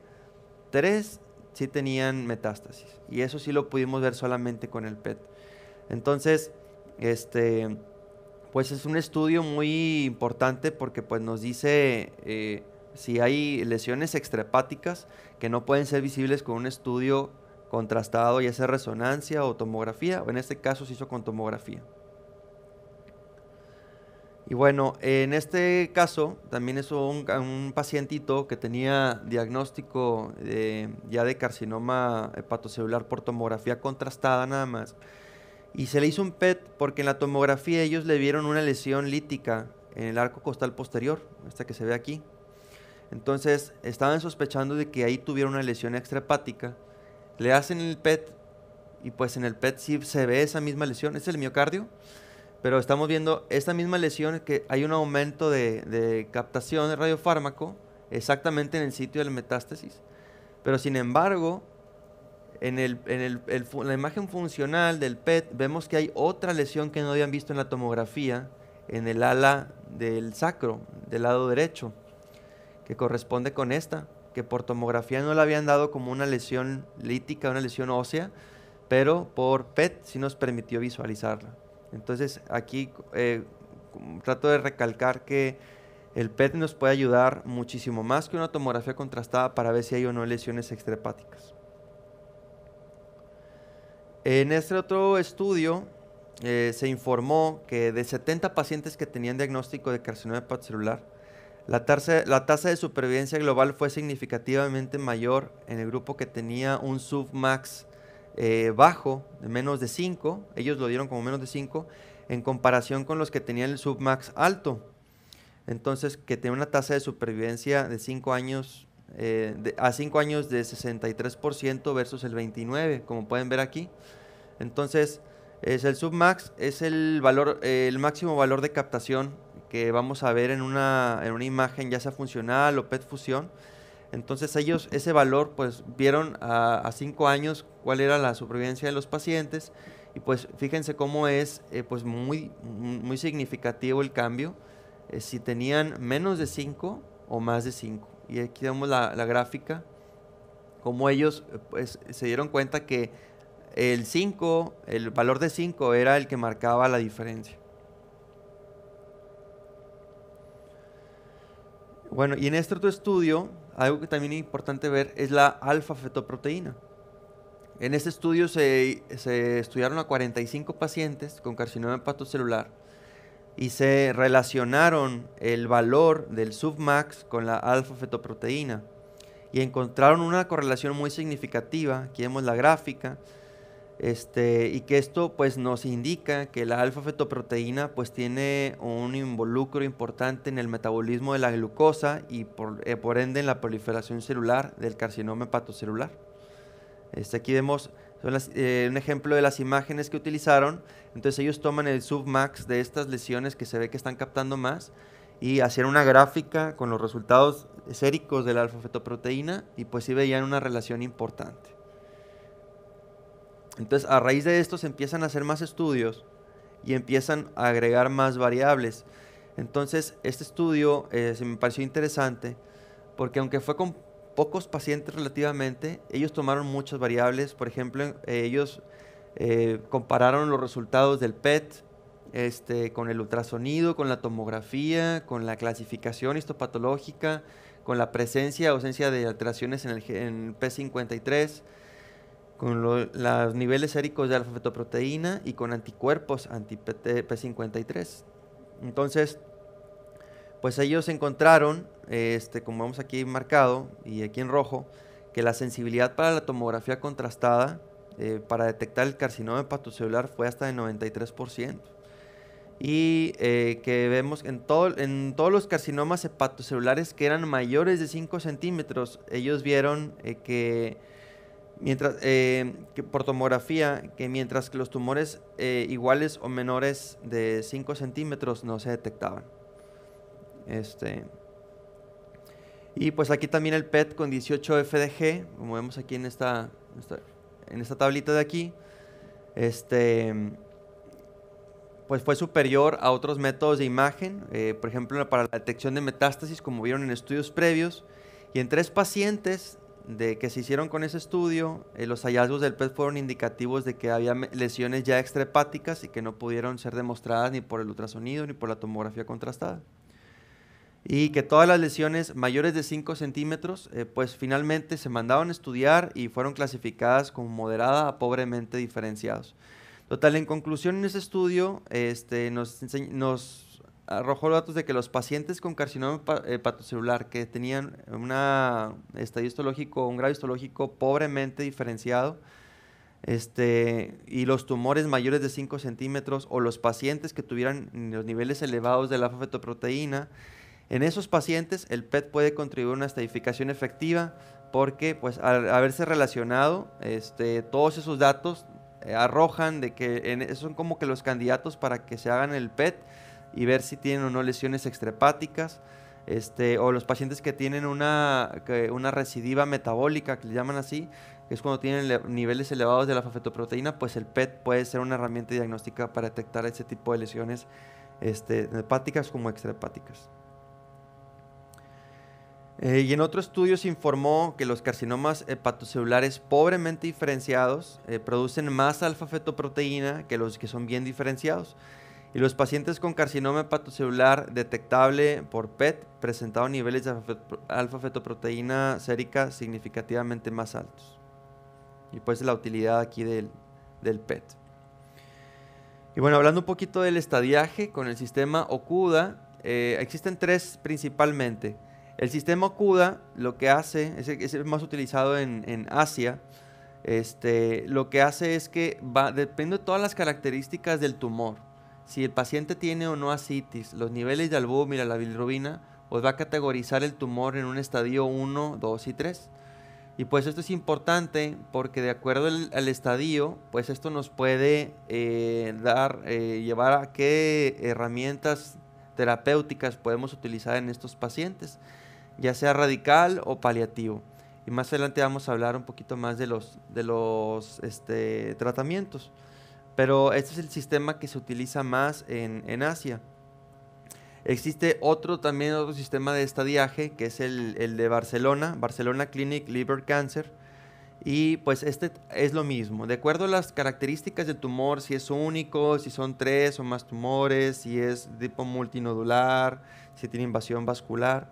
3 sí tenían metástasis, y eso sí lo pudimos ver solamente con el PET. Entonces, este pues es un estudio muy importante porque pues nos dice eh, si hay lesiones extrahepáticas que no pueden ser visibles con un estudio contrastado, y sea resonancia o tomografía, o en este caso se hizo con tomografía. Y bueno, en este caso también es un, un pacientito que tenía diagnóstico ya de carcinoma hepatocelular por tomografía contrastada nada más. Y se le hizo un PET porque en la tomografía ellos le vieron una lesión lítica en el arco costal posterior, esta que se ve aquí. Entonces estaban sospechando de que ahí tuviera una lesión extrahepática. Le hacen el PET y pues en el PET sí se ve esa misma lesión, es el miocardio, pero estamos viendo esta misma lesión que hay un aumento de, captación de radiofármaco exactamente en el sitio de la metástasis. Pero sin embargo, en, el, la imagen funcional del PET vemos que hay otra lesión que no habían visto en la tomografía en el ala del sacro, del lado derecho, que corresponde con esta, que por tomografía no la habían dado como una lesión lítica, una lesión ósea, pero por PET sí nos permitió visualizarla. Entonces aquí eh, trato de recalcar que el PET nos puede ayudar muchísimo más que una tomografía contrastada para ver si hay o no lesiones extrepáticas. En este otro estudio eh, se informó que de 70 pacientes que tenían diagnóstico de carcinoma de la tasa, la tasa de supervivencia global fue significativamente mayor en el grupo que tenía un submax eh, bajo, de menos de 5, ellos lo dieron como menos de 5, en comparación con los que tenían el submax alto. Entonces, que tenía una tasa de supervivencia de 5 años eh, a 5 años de 63% versus el 29%, como pueden ver aquí. Entonces, es el submax es el valor, eh, el máximo valor de captación que vamos a ver en una, imagen, ya sea funcional o PET fusión. Entonces ellos ese valor pues vieron a 5 años cuál era la supervivencia de los pacientes y pues fíjense cómo es eh, pues muy, muy significativo el cambio si tenían menos de 5 o más de 5 y aquí vemos la, la gráfica, como ellos pues, se dieron cuenta que el 5, el valor de 5 era el que marcaba la diferencia. Bueno, y en este otro estudio, algo que también es importante ver es la alfa-fetoproteína. En este estudio se, se estudiaron a 45 pacientes con carcinoma hepatocelular y se relacionaron el valor del submax con la alfa-fetoproteína y encontraron una correlación muy significativa, aquí vemos la gráfica, este, y que esto pues nos indica que la alfa-fetoproteína pues tiene un involucro importante en el metabolismo de la glucosa y por, eh, ende en la proliferación celular del carcinoma hepatocelular. Este, aquí vemos son eh, un ejemplo de las imágenes que utilizaron. Entonces ellos toman el submax de estas lesiones que se ve que están captando más y hacían una gráfica con los resultados séricos de la alfa-fetoproteína y pues sí veían una relación importante. Entonces a raíz de esto se empiezan a hacer más estudios y empiezan a agregar más variables. Entonces este estudio eh, se me pareció interesante porque aunque fue con pocos pacientes relativamente, ellos tomaron muchas variables, por ejemplo, eh, ellos eh, compararon los resultados del PET este, con el ultrasonido, con la tomografía, con la clasificación histopatológica, con la presencia o ausencia de alteraciones en el P53, con los niveles séricos de alfa-fetoproteína y con anticuerpos anti-P53. Entonces, pues ellos encontraron este, como vemos aquí marcado y aquí en rojo, que la sensibilidad para la tomografía contrastada eh, para detectar el carcinoma hepatocelular fue hasta de 93%. Y eh, que vemos en, todo, en todos los carcinomas hepatocelulares que eran mayores de 5 centímetros, ellos vieron eh, que, mientras, que por tomografía, que mientras que los tumores iguales o menores de 5 centímetros no se detectaban. Este, y pues aquí también el PET con 18 FDG, como vemos aquí en esta, en esta tablita de aquí, este, pues fue superior a otros métodos de imagen, eh, por ejemplo para la detección de metástasis, como vieron en estudios previos. Y en tres pacientes de que se hicieron con ese estudio, eh, los hallazgos del PET fueron indicativos de que había lesiones ya extrahepáticas y que no pudieron ser demostradas ni por el ultrasonido ni por la tomografía contrastada y que todas las lesiones mayores de 5 centímetros, eh, pues finalmente se mandaron a estudiar y fueron clasificadas como moderada a pobremente diferenciados. Total, en conclusión, en ese estudio este, nos, nos arrojó datos de que los pacientes con carcinoma hepatocelular eh, que tenían una estadio histológico, un grado histológico pobremente diferenciado, este, y los tumores mayores de 5 centímetros o los pacientes que tuvieran los niveles elevados de la fetoproteína, en esos pacientes, el PET puede contribuir a una estadificación efectiva porque pues, al haberse relacionado, este, todos esos datos eh, arrojan de que son como que los candidatos para que se hagan el PET y ver si tienen o no lesiones extrahepáticas. Este, o los pacientes que tienen una, residiva recidiva metabólica, que le llaman así, que es cuando tienen niveles elevados de la fafetoproteína, pues el PET puede ser una herramienta diagnóstica para detectar ese tipo de lesiones este, hepáticas como extrahepáticas. Eh, y en otro estudio se informó que los carcinomas hepatocelulares eh, pobremente diferenciados eh, producen más alfa-fetoproteína que los que son bien diferenciados. Y los pacientes con carcinoma hepatocelular detectable por PET presentaban niveles de alfa-fetoproteína sérica significativamente más altos. Y pues la utilidad aquí del, PET. Y bueno, hablando un poquito del estadiaje con el sistema OCUDA, existen tres principalmente. El sistema CUDA lo que hace, es el, más utilizado en, Asia, este, lo que hace es que va, depende de todas las características del tumor. Si el paciente tiene o no asitis, los niveles de albúmina, la bilirrubina, os pues va a categorizar el tumor en un estadio 1, 2 y 3. Y pues esto es importante porque de acuerdo al, estadio, pues esto nos puede eh, dar, eh, llevar a qué herramientas terapéuticas podemos utilizar en estos pacientes ya sea radical o paliativo. Y más adelante vamos a hablar un poquito más de los, de los este, tratamientos. Pero este es el sistema que se utiliza más en, Asia. Existe otro también, otro sistema de estadiaje, que es el, el, de Barcelona, Barcelona Clinic Liver Cancer. Y pues este es lo mismo. De acuerdo a las características del tumor, si es único, si son tres o más tumores, si es tipo multinodular, si tiene invasión vascular,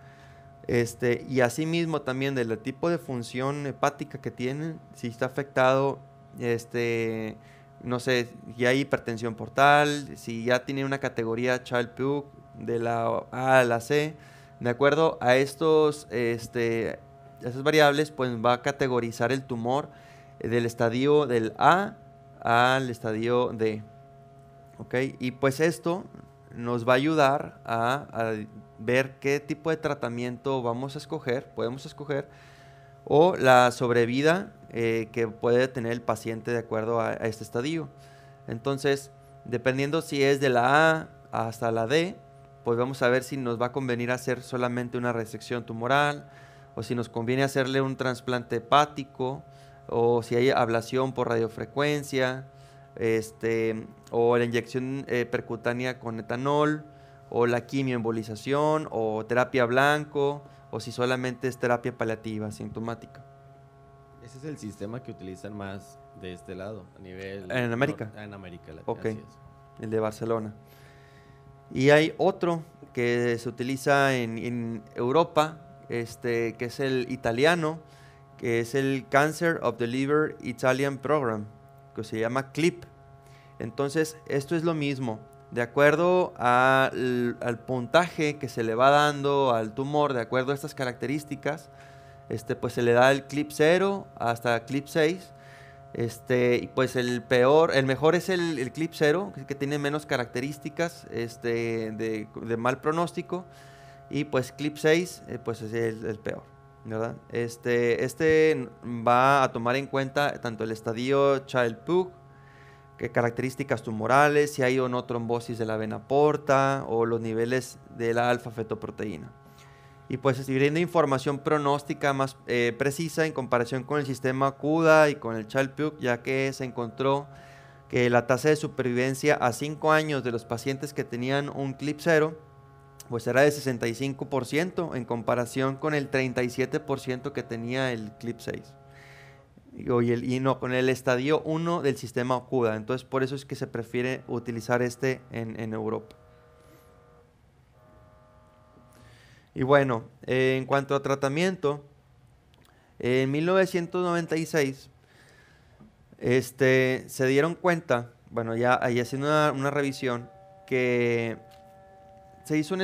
este, y asimismo también del tipo de función hepática que tienen, si está afectado, este, no sé, si hay hipertensión portal, si ya tiene una categoría child Pugh de la A a la C, de acuerdo a estos, este, variables, pues va a categorizar el tumor del estadio del A al estadio D. Y pues esto nos va a ayudar a ver qué tipo de tratamiento vamos a escoger, podemos escoger, o la sobrevida eh, que puede tener el paciente de acuerdo a, este estadio. Entonces, dependiendo si es de la A hasta la D, pues vamos a ver si nos va a convenir hacer solamente una resección tumoral, o si nos conviene hacerle un trasplante hepático, o si hay ablación por radiofrecuencia, este, o la inyección eh, percutánea con etanol, o la quimioembolización o terapia blanco o si solamente es terapia paliativa, sintomática. Ese es el sistema que utilizan más de este lado, a nivel... En América. En América Latina. Ok, el de Barcelona. Y hay otro que se utiliza en, Europa, este, que es el italiano, que es el Cancer of the Liver Italian Program, que se llama CLIP. Entonces, esto es lo mismo de acuerdo al, puntaje que se le va dando al tumor, de acuerdo a estas características, este, pues se le da el clip 0 hasta clip 6. Este, y pues el peor, el mejor es el, clip 0, que tiene menos características este, de, mal pronóstico. Y pues clip 6, eh, pues es el, peor, ¿verdad? Este, este va a tomar en cuenta tanto el estadio Child-Pugh qué características tumorales, si hay o no trombosis de la vena porta o los niveles de la alfa-fetoproteína. Y pues escribiendo información pronóstica más eh, precisa en comparación con el sistema CUDA y con el Chalpuc, ya que se encontró que la tasa de supervivencia a 5 años de los pacientes que tenían un CLIP 0 pues era de 65% en comparación con el 37% que tenía el CLIP 6 y el con el estadio 1 del sistema OCUDA Entonces, por eso es que se prefiere utilizar este en, Europa. Y bueno, eh, en cuanto a tratamiento, en 1996 este, se dieron cuenta, bueno, ya ahí haciendo una, revisión, que se hizo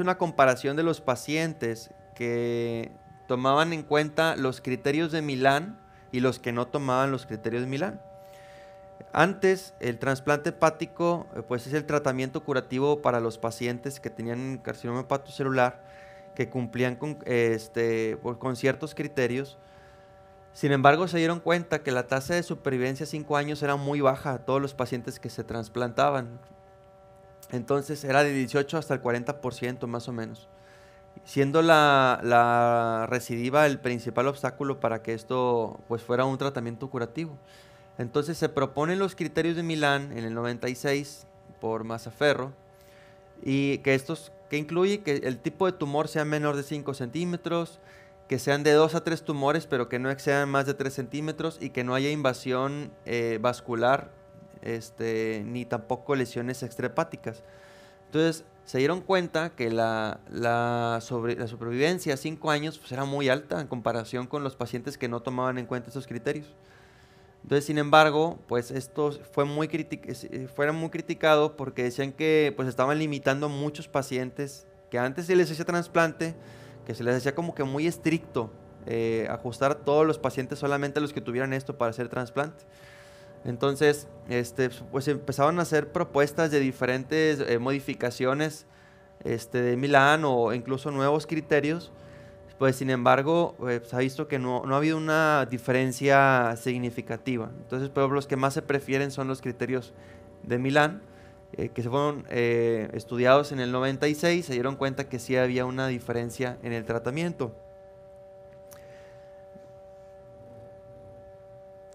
una comparación de los pacientes que tomaban en cuenta los criterios de Milán y los que no tomaban los criterios Milán. Antes, el trasplante hepático eh, pues, es el tratamiento curativo para los pacientes que tenían carcinoma hepatocelular, que cumplían con, este, con ciertos criterios. Sin embargo, se dieron cuenta que la tasa de supervivencia a 5 años era muy baja a todos los pacientes que se trasplantaban. Entonces era de 18 hasta el 40% más o menos siendo la, la, recidiva el principal obstáculo para que esto pues fuera un tratamiento curativo. Entonces se proponen los criterios de Milán en el 96 por Mazaferro y que estos que incluye que el tipo de tumor sea menor de 5 centímetros, que sean de 2 a 3 tumores pero que no excedan más de 3 centímetros y que no haya invasión eh, vascular este, ni tampoco lesiones extrahepáticas. Entonces se dieron cuenta que la, la, sobre, la supervivencia a 5 años pues, era muy alta en comparación con los pacientes que no tomaban en cuenta esos criterios. Entonces, sin embargo, pues esto fue muy, eh, fue muy criticado porque decían que pues estaban limitando a muchos pacientes que antes se les hacía trasplante, que se les hacía como que muy estricto eh, ajustar todos los pacientes solamente a los que tuvieran esto para hacer trasplante. Entonces, este, pues empezaron a hacer propuestas de diferentes eh, modificaciones este, de Milán o incluso nuevos criterios. Pues sin embargo, eh, se ha visto que no, no, ha habido una diferencia significativa. Entonces, los que más se prefieren son los criterios de Milán, eh, que se fueron estudiados en el 96, se dieron cuenta que sí había una diferencia en el tratamiento.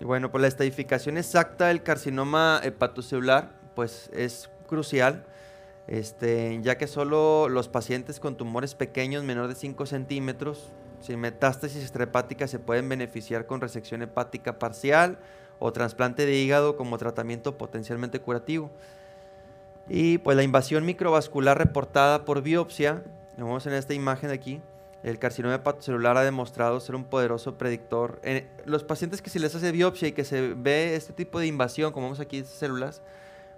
Y bueno, pues la estadificación exacta del carcinoma hepatocelular pues es crucial, este, ya que solo los pacientes con tumores pequeños, menor de 5 centímetros, sin metástasis estrepática, se pueden beneficiar con resección hepática parcial o trasplante de hígado como tratamiento potencialmente curativo. Y pues la invasión microvascular reportada por biopsia, vemos en esta imagen de aquí, el carcinoma hepatocelular ha demostrado ser un poderoso predictor. En eh, los pacientes que se les hace biopsia y que se ve este tipo de invasión, como vemos aquí, células,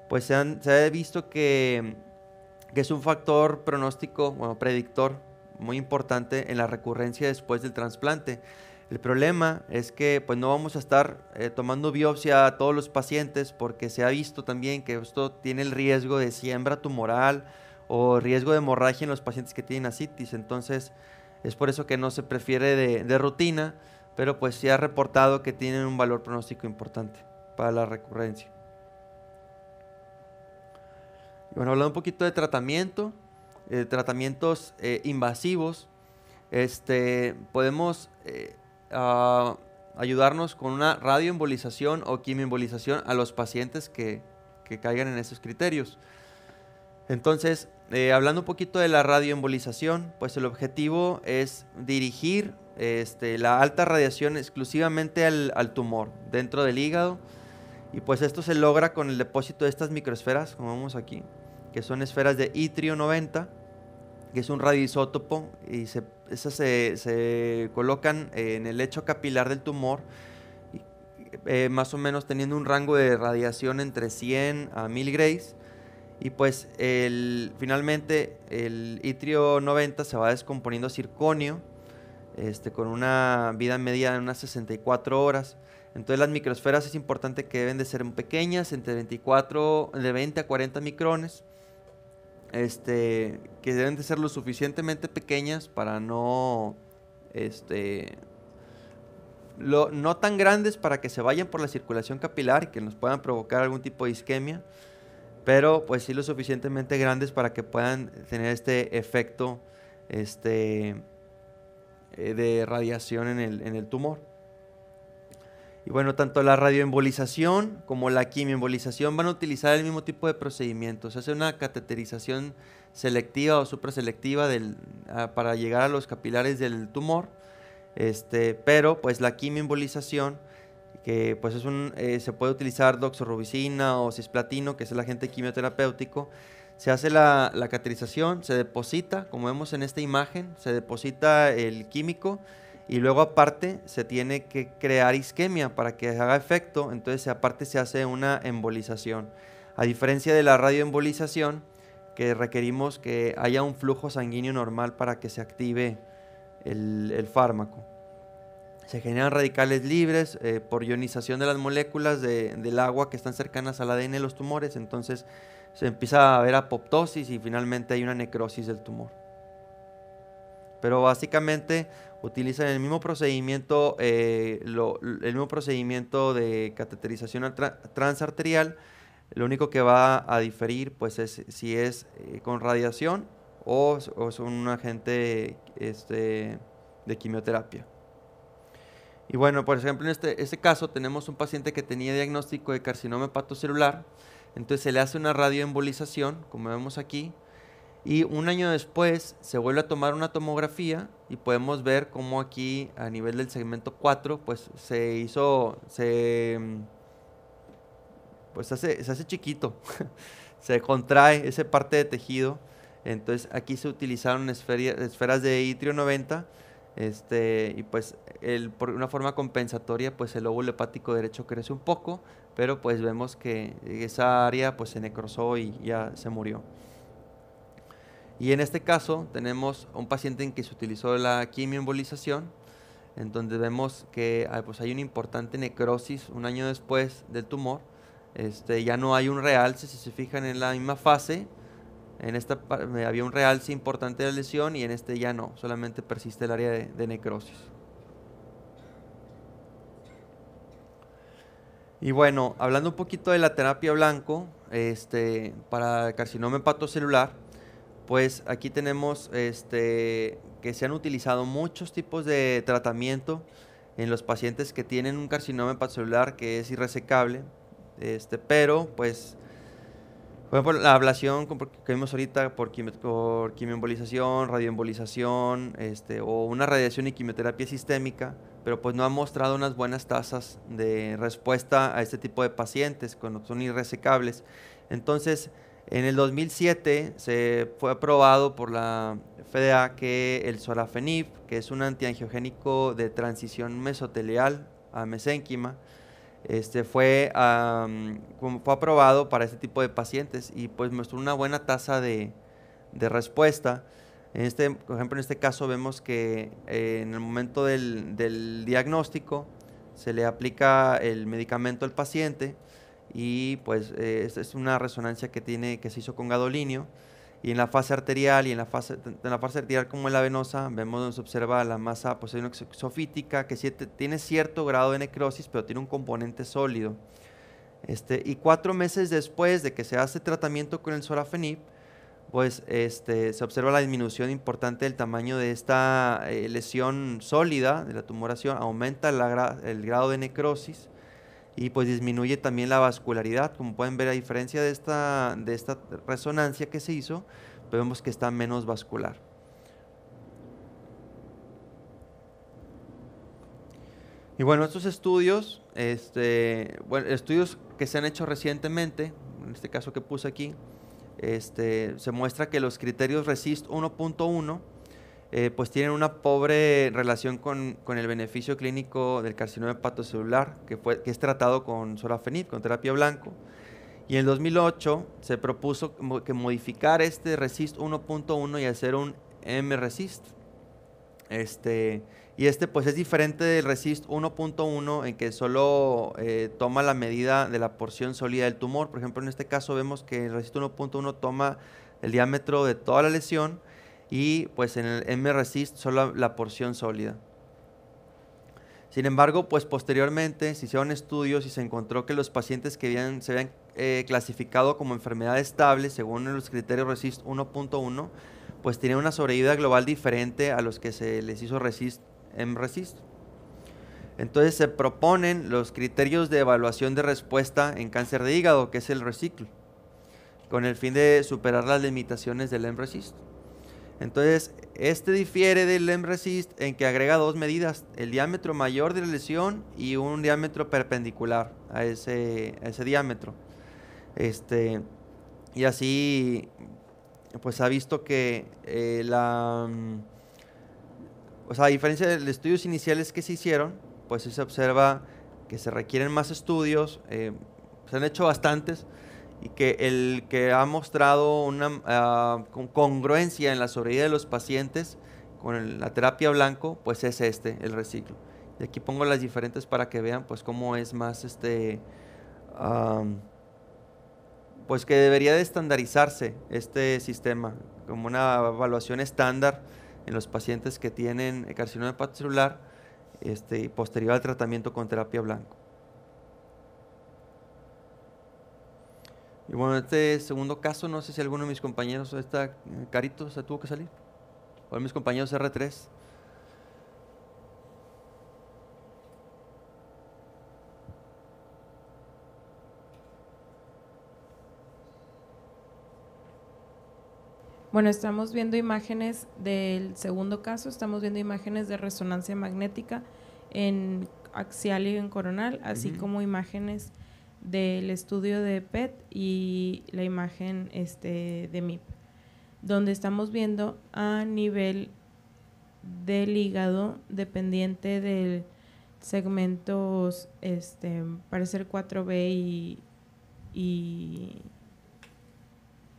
pues se, ha visto que, es un factor pronóstico, bueno, predictor muy importante en la recurrencia después del trasplante. El problema es que pues no vamos a estar eh, tomando biopsia a todos los pacientes porque se ha visto también que esto tiene el riesgo de siembra tumoral o riesgo de hemorragia en los pacientes que tienen asitis. Entonces, es por eso que no se prefiere de, rutina, pero pues se ha reportado que tienen un valor pronóstico importante para la recurrencia. Bueno, hablando un poquito de tratamiento, eh, tratamientos eh, invasivos, este, podemos eh, ayudarnos con una radioembolización o quimioembolización a los pacientes que, que caigan en esos criterios. Entonces, eh, hablando un poquito de la radioembolización, pues el objetivo es dirigir este, la alta radiación exclusivamente al, tumor dentro del hígado. Y pues esto se logra con el depósito de estas microesferas, como vemos aquí, que son esferas de itrio 90, que es un radioisótopo, y se, esas se, colocan en el lecho capilar del tumor, eh, más o menos teniendo un rango de radiación entre 100 a 1000 grays y pues el, finalmente el itrio 90 se va descomponiendo a circonio este, con una vida media de unas 64 horas. Entonces las microsferas es importante que deben de ser pequeñas, entre 24, de 20 a 40 micrones, este, que deben de ser lo suficientemente pequeñas para no, este, no tan grandes para que se vayan por la circulación capilar y que nos puedan provocar algún tipo de isquemia pero pues sí lo suficientemente grandes para que puedan tener este efecto este, eh, de radiación en el, tumor. Y bueno, tanto la radioembolización como la quimioembolización van a utilizar el mismo tipo de procedimientos. Se hace una cateterización selectiva o supraselectiva para llegar a los capilares del tumor. Este, pero pues la quimioembolización que pues, es eh, se puede utilizar doxorubicina o cisplatino, que es el agente quimioterapéutico. Se hace la, la se deposita, como vemos en esta imagen, se deposita el químico y luego aparte se tiene que crear isquemia para que haga efecto, entonces aparte se hace una embolización. A diferencia de la radioembolización, que requerimos que haya un flujo sanguíneo normal para que se active el fármaco se generan radicales libres eh, por ionización de las moléculas del agua que están cercanas al ADN de los tumores, entonces se empieza a ver apoptosis y finalmente hay una necrosis del tumor. Pero básicamente utilizan el mismo procedimiento, eh, el mismo procedimiento de cateterización transarterial, lo único que va a diferir pues es si es eh, con radiación o, es un agente este, de quimioterapia. Y bueno, por ejemplo, en este, este caso tenemos un paciente que tenía diagnóstico de carcinoma hepatocelular, entonces se le hace una radioembolización, como vemos aquí, y un año después se vuelve a tomar una tomografía y podemos ver cómo aquí a nivel del segmento 4 pues se hizo, se, pues hace, se hace chiquito, se contrae esa parte de tejido. Entonces aquí se utilizaron esferas de itrio 90 este, y pues por una forma compensatoria, pues el lóbulo hepático derecho crece un poco, pero pues vemos que esa área pues se necrosó y ya se murió. Y en este caso tenemos un paciente en que se utilizó la quimioembolización, en donde vemos que ah, pues, hay una importante necrosis un año después del tumor. Este, ya no hay un realce, si se fijan en la misma fase, en esta había un realce importante de la lesión y en este ya no, solamente persiste el área de, necrosis. Y bueno, hablando un poquito de la terapia blanco, este, para carcinoma hepatocelular, pues aquí tenemos este, que se han utilizado muchos tipos de tratamiento en los pacientes que tienen un carcinoma hepatocelular que es irresecable, este, pero pues por ejemplo, la ablación que vimos ahorita por, quimioembolización, radioembolización, este, o una radiación y quimioterapia sistémica, pero pues no ha mostrado unas buenas tasas de respuesta a este tipo de pacientes cuando son irresecables. Entonces, en el 2007 se fue aprobado por la FDA que el sorafenib, que es un antiangiogénico de transición mesotelial a mesénquima, este, fue, fue aprobado para este tipo de pacientes y pues mostró una buena tasa de, respuesta. En este, por ejemplo, en este caso vemos que eh, en el momento del, diagnóstico se le aplica el medicamento al paciente y pues eh, es una resonancia que, tiene, que se hizo con gadolinio y en la fase arterial y en la fase, en la fase arterial como en la venosa, vemos donde se observa la masa pues exofítica que tiene cierto grado de necrosis, pero tiene un componente sólido. Este, y cuatro meses después de que se hace tratamiento con el sorafenib, pues este, se observa la disminución importante del tamaño de esta eh, lesión sólida de la tumoración, aumenta el grado de necrosis y pues disminuye también la vascularidad. Como pueden ver, a diferencia de esta, de esta resonancia que se hizo, vemos que está menos vascular. Y bueno, estos estudios, este, bueno, estudios que se han hecho recientemente, en este caso que puse aquí, este, se muestra que los criterios RESIST 1.1 eh, pues tienen una pobre relación con, el beneficio clínico del carcinoma hepatocelular, que, que es tratado con sorafenib, con terapia blanco. Y en 2008 se propuso que modificar este RESIST 1.1 y hacer un M-RESIST. Este, y este pues es diferente del RESIST 1.1 en que solo eh, toma la medida de la porción sólida del tumor. Por ejemplo, en este caso vemos que el RESIST 1.1 toma el diámetro de toda la lesión y pues en el M-Resist solo la porción sólida. Sin embargo, pues posteriormente se hicieron estudios y se encontró que los pacientes que habían, se habían eh, clasificado como enfermedad estable según los criterios RESIST 1.1, pues tenían una sobrevida global diferente a los que se les hizo RESIST MRESIST. Entonces se proponen los criterios de evaluación de respuesta en cáncer de hígado, que es el reciclo, con el fin de superar las limitaciones del MRESIST. Entonces, este difiere del M-Resist en que agrega dos medidas, el diámetro mayor de la lesión y un diámetro perpendicular a ese, ese diámetro. Este, y así, pues ha visto que eh, la... Mm, o sea, a diferencia de los estudios iniciales que se hicieron, pues se observa que se requieren más estudios, eh, se han hecho bastantes, y que el que ha mostrado una ah, congruencia en la sobriedad de los pacientes con la terapia blanco, pues es este, el reciclo. Y aquí pongo las diferentes para que vean pues cómo es más este, pues que debería de estandarizarse este sistema, como una evaluación estándar en los pacientes que tienen carcinoma celular este, posterior al tratamiento con terapia blanco. Y bueno, este segundo caso, no sé si alguno de mis compañeros, está eh, Carito, se tuvo que salir. O mis compañeros R3. Bueno, estamos viendo imágenes del segundo caso, estamos viendo imágenes de resonancia magnética en axial y en coronal, así como imágenes del estudio de PET y la imagen este, de MIP, donde estamos viendo a nivel del hígado dependiente del segmentos, este, el 4B y,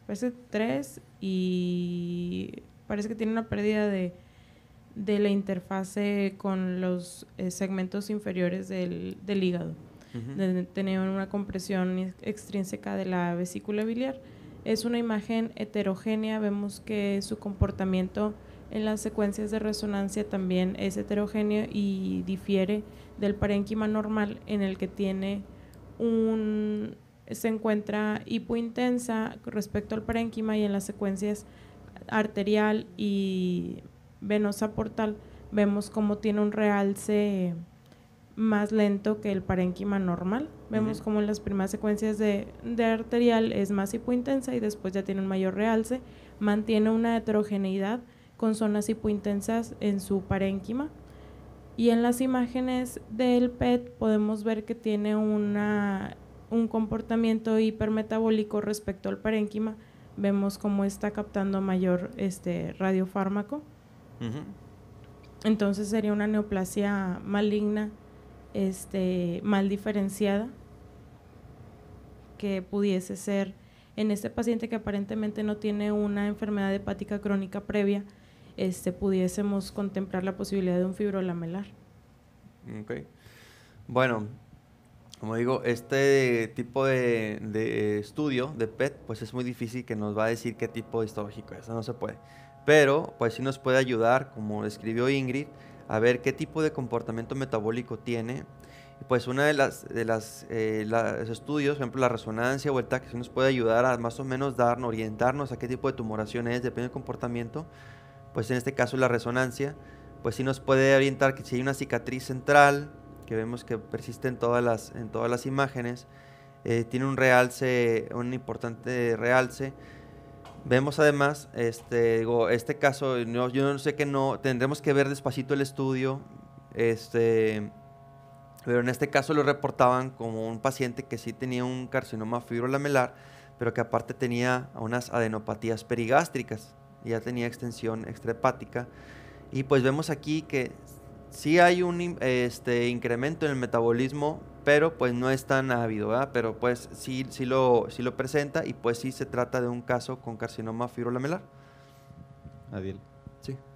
parece 3 y parece que tiene una pérdida de, la interfase con los eh, segmentos inferiores del hígado. Tiene una compresión extrínseca de la vesícula biliar. Es una imagen heterogénea, vemos que su comportamiento en las secuencias de resonancia también es heterogéneo y difiere del parénquima normal en el que tiene un se encuentra hipointensa respecto al parénquima y en las secuencias arterial y venosa portal vemos cómo tiene un realce más lento que el parénquima normal. Vemos como en las primeras secuencias de, arterial es más hipointensa y después ya tiene un mayor realce. Mantiene una heterogeneidad con zonas hipointensas en su parénquima. Y en las imágenes del PET podemos ver que tiene una, un comportamiento hipermetabólico respecto al parénquima. Vemos cómo está captando mayor este radiofármaco. Entonces sería una neoplasia maligna este, mal diferenciada que pudiese ser en este paciente que aparentemente no tiene una enfermedad hepática crónica previa, este, pudiésemos contemplar la posibilidad de un fibrolamelar. Okay. Bueno, como digo, este tipo de, estudio de PET, pues es muy difícil que nos va a decir qué tipo histológico es, no se puede. Pero, pues sí nos puede ayudar, como escribió Ingrid, a ver qué tipo de comportamiento metabólico tiene. Pues una de las, de eh, los estudios, por ejemplo, la resonancia o el TAC, nos puede ayudar a más o menos dar, orientarnos a qué tipo de tumoración es, depende del comportamiento. Pues en este caso la resonancia, pues sí nos puede orientar que si hay una cicatriz central, que vemos que persiste en todas las, en todas las imágenes, eh, tiene un realce, un importante realce, Vemos además, este, este caso, yo no sé que no, tendremos que ver despacito el estudio, este, pero en este caso lo reportaban como un paciente que sí tenía un carcinoma fibrolamelar, pero que aparte tenía unas adenopatías perigástricas, ya tenía extensión extrahepática, y pues vemos aquí que sí hay un este, incremento en el metabolismo, pero pues no es tan ávido, ¿verdad? Pero pues sí, sí, lo, sí lo presenta y pues sí se trata de un caso con carcinoma fibrolamelar. Adiel. Sí.